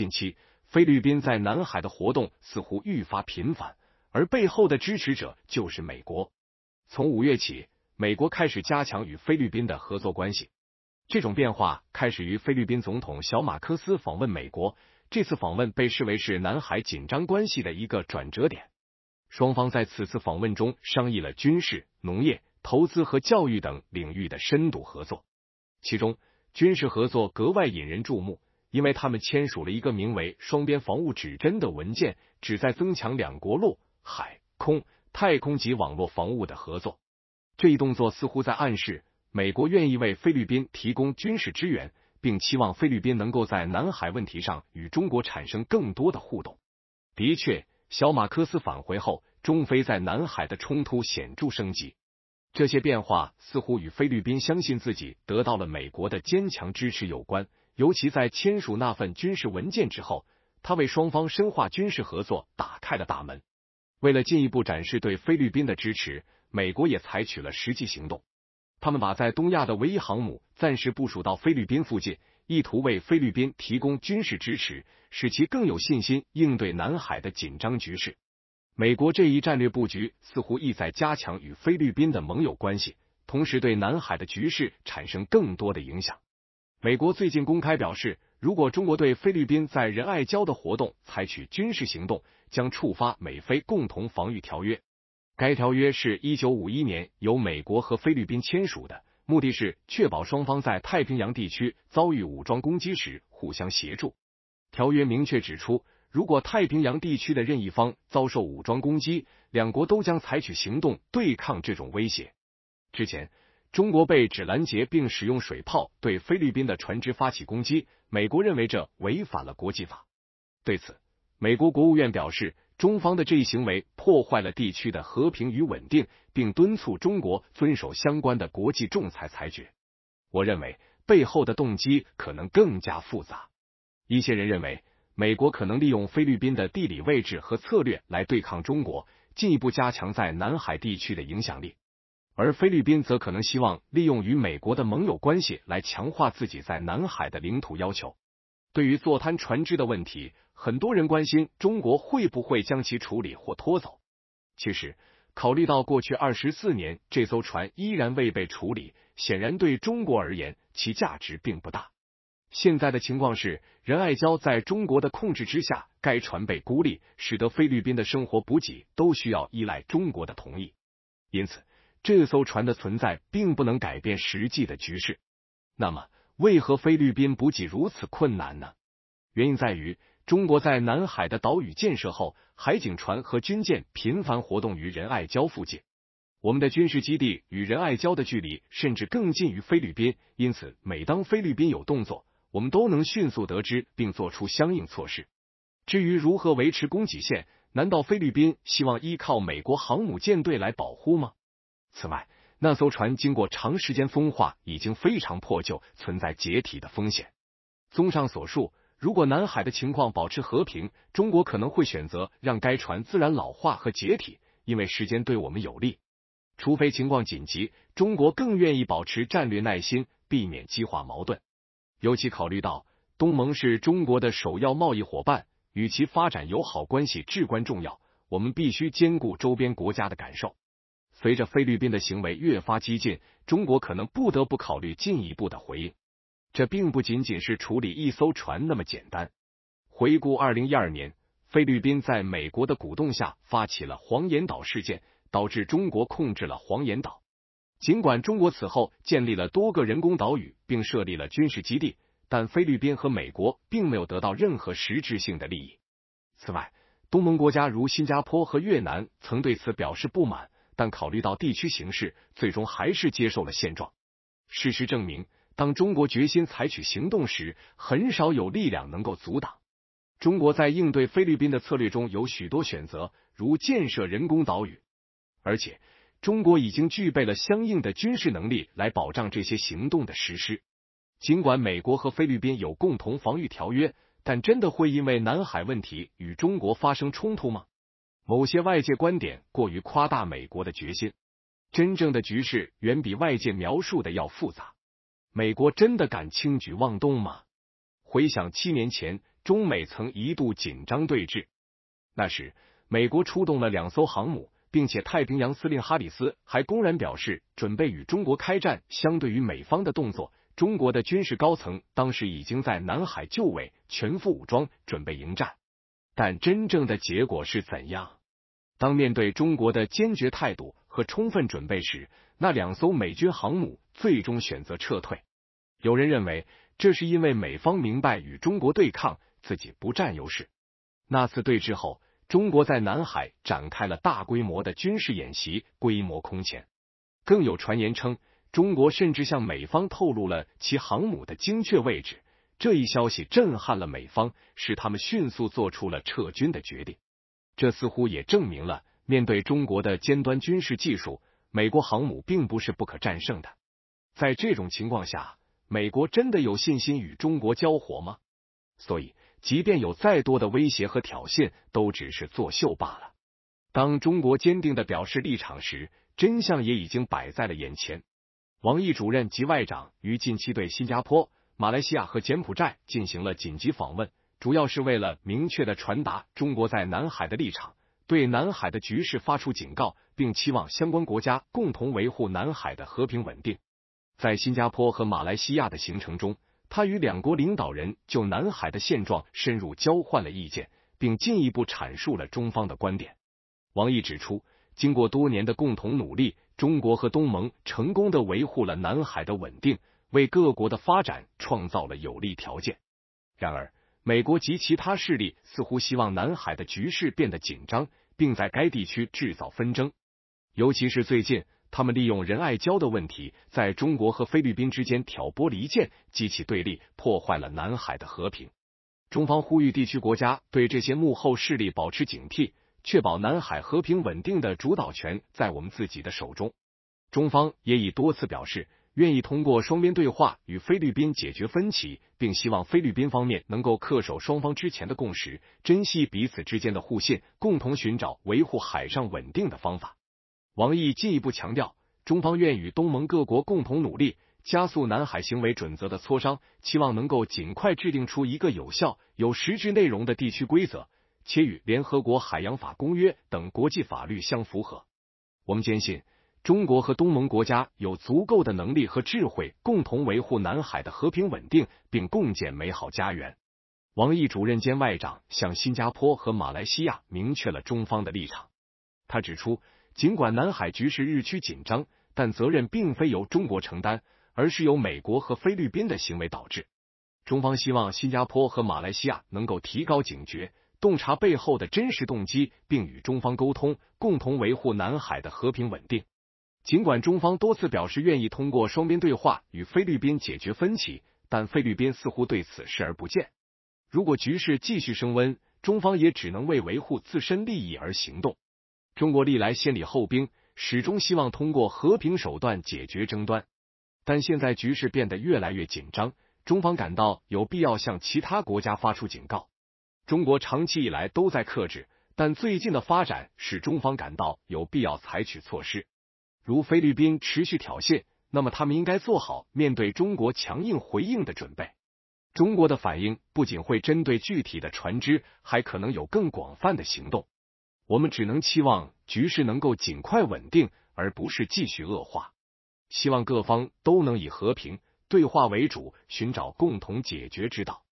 近期，菲律宾在南海的活动似乎愈发频繁，而背后的支持者就是美国。从五月起，美国开始加强与菲律宾的合作关系。这种变化开始于菲律宾总统小马克思访问美国，这次访问被视为是南海紧张关系的一个转折点。双方在此次访问中商议了军事、农业、投资和教育等领域的深度合作，其中军事合作格外引人注目。因为他们签署了一个名为“双边防务指针”的文件，旨在增强两国陆、海、空、太空及网络防务的合作。这一动作似乎在暗示美国愿意为菲律宾提供军事支援，并期望菲律宾能够在南海问题上与中国产生更多的互动。的确，小马科斯返回后，中菲在南海的冲突显著升级。这些变化似乎与菲律宾相信自己得到了美国的坚强支持有关。尤其在签署那份军事文件之后，他为双方深化军事合作打开了大门。为了进一步展示对菲律宾的支持，美国也采取了实际行动。他们把在东亚的唯一航母暂时部署到菲律宾附近，意图为菲律宾提供军事支持，使其更有信心应对南海的紧张局势。美国这一战略布局似乎意在加强与菲律宾的盟友关系，同时对南海的局势产生更多的影响。美国最近公开表示，如果中国对菲律宾在仁爱礁的活动采取军事行动，将触发美菲共同防御条约。该条约是一九五一年由美国和菲律宾签署的，目的是确保双方在太平洋地区遭遇武装攻击时互相协助。条约明确指出，如果太平洋地区的任意方遭受武装攻击，两国都将采取行动对抗这种威胁。之前。中国被指拦截并使用水炮对菲律宾的船只发起攻击，美国认为这违反了国际法。对此，美国国务院表示，中方的这一行为破坏了地区的和平与稳定，并敦促中国遵守相关的国际仲裁裁决。我认为背后的动机可能更加复杂。一些人认为，美国可能利用菲律宾的地理位置和策略来对抗中国，进一步加强在南海地区的影响力。而菲律宾则可能希望利用与美国的盟友关系来强化自己在南海的领土要求。对于坐滩船只的问题，很多人关心中国会不会将其处理或拖走。其实，考虑到过去二十四年这艘船依然未被处理，显然对中国而言其价值并不大。现在的情况是，仁爱礁在中国的控制之下，该船被孤立，使得菲律宾的生活补给都需要依赖中国的同意。因此。这艘船的存在并不能改变实际的局势。那么，为何菲律宾补给如此困难呢？原因在于，中国在南海的岛屿建设后，海警船和军舰频繁活动于仁爱礁附近。我们的军事基地与仁爱礁的距离甚至更近于菲律宾，因此，每当菲律宾有动作，我们都能迅速得知并做出相应措施。至于如何维持供给线，难道菲律宾希望依靠美国航母舰队来保护吗？此外，那艘船经过长时间风化，已经非常破旧，存在解体的风险。综上所述，如果南海的情况保持和平，中国可能会选择让该船自然老化和解体，因为时间对我们有利。除非情况紧急，中国更愿意保持战略耐心，避免激化矛盾。尤其考虑到东盟是中国的首要贸易伙伴，与其发展友好关系至关重要。我们必须兼顾周边国家的感受。随着菲律宾的行为越发激进，中国可能不得不考虑进一步的回应。这并不仅仅是处理一艘船那么简单。回顾二零一二年，菲律宾在美国的鼓动下发起了黄岩岛事件，导致中国控制了黄岩岛。尽管中国此后建立了多个人工岛屿并设立了军事基地，但菲律宾和美国并没有得到任何实质性的利益。此外，东盟国家如新加坡和越南曾对此表示不满。但考虑到地区形势，最终还是接受了现状。事实证明，当中国决心采取行动时，很少有力量能够阻挡。中国在应对菲律宾的策略中有许多选择，如建设人工岛屿，而且中国已经具备了相应的军事能力来保障这些行动的实施。尽管美国和菲律宾有共同防御条约，但真的会因为南海问题与中国发生冲突吗？某些外界观点过于夸大美国的决心，真正的局势远比外界描述的要复杂。美国真的敢轻举妄动吗？回想七年前，中美曾一度紧张对峙，那时美国出动了两艘航母，并且太平洋司令哈里斯还公然表示准备与中国开战。相对于美方的动作，中国的军事高层当时已经在南海就位，全副武装准备迎战。但真正的结果是怎样？当面对中国的坚决态度和充分准备时，那两艘美军航母最终选择撤退。有人认为，这是因为美方明白与中国对抗自己不占优势。那次对峙后，中国在南海展开了大规模的军事演习，规模空前。更有传言称，中国甚至向美方透露了其航母的精确位置。这一消息震撼了美方，使他们迅速做出了撤军的决定。这似乎也证明了，面对中国的尖端军事技术，美国航母并不是不可战胜的。在这种情况下，美国真的有信心与中国交火吗？所以，即便有再多的威胁和挑衅，都只是作秀罢了。当中国坚定的表示立场时，真相也已经摆在了眼前。王毅主任及外长于近期对新加坡。马来西亚和柬埔寨进行了紧急访问，主要是为了明确的传达中国在南海的立场，对南海的局势发出警告，并期望相关国家共同维护南海的和平稳定。在新加坡和马来西亚的行程中，他与两国领导人就南海的现状深入交换了意见，并进一步阐述了中方的观点。王毅指出，经过多年的共同努力，中国和东盟成功的维护了南海的稳定。为各国的发展创造了有利条件。然而，美国及其他势力似乎希望南海的局势变得紧张，并在该地区制造纷争。尤其是最近，他们利用仁爱礁的问题，在中国和菲律宾之间挑拨离间，激起对立，破坏了南海的和平。中方呼吁地区国家对这些幕后势力保持警惕，确保南海和平稳定的主导权在我们自己的手中。中方也已多次表示。愿意通过双边对话与菲律宾解决分歧，并希望菲律宾方面能够恪守双方之前的共识，珍惜彼此之间的互信，共同寻找维护海上稳定的方法。王毅进一步强调，中方愿与东盟各国共同努力，加速南海行为准则的磋商，期望能够尽快制定出一个有效、有实质内容的地区规则，且与联合国海洋法公约等国际法律相符合。我们坚信。中国和东盟国家有足够的能力和智慧，共同维护南海的和平稳定，并共建美好家园。王毅主任兼外长向新加坡和马来西亚明确了中方的立场。他指出，尽管南海局势日趋紧张，但责任并非由中国承担，而是由美国和菲律宾的行为导致。中方希望新加坡和马来西亚能够提高警觉，洞察背后的真实动机，并与中方沟通，共同维护南海的和平稳定。尽管中方多次表示愿意通过双边对话与菲律宾解决分歧，但菲律宾似乎对此视而不见。如果局势继续升温，中方也只能为维护自身利益而行动。中国历来先礼后兵，始终希望通过和平手段解决争端。但现在局势变得越来越紧张，中方感到有必要向其他国家发出警告。中国长期以来都在克制，但最近的发展使中方感到有必要采取措施。如菲律宾持续挑衅，那么他们应该做好面对中国强硬回应的准备。中国的反应不仅会针对具体的船只，还可能有更广泛的行动。我们只能期望局势能够尽快稳定，而不是继续恶化。希望各方都能以和平对话为主，寻找共同解决之道。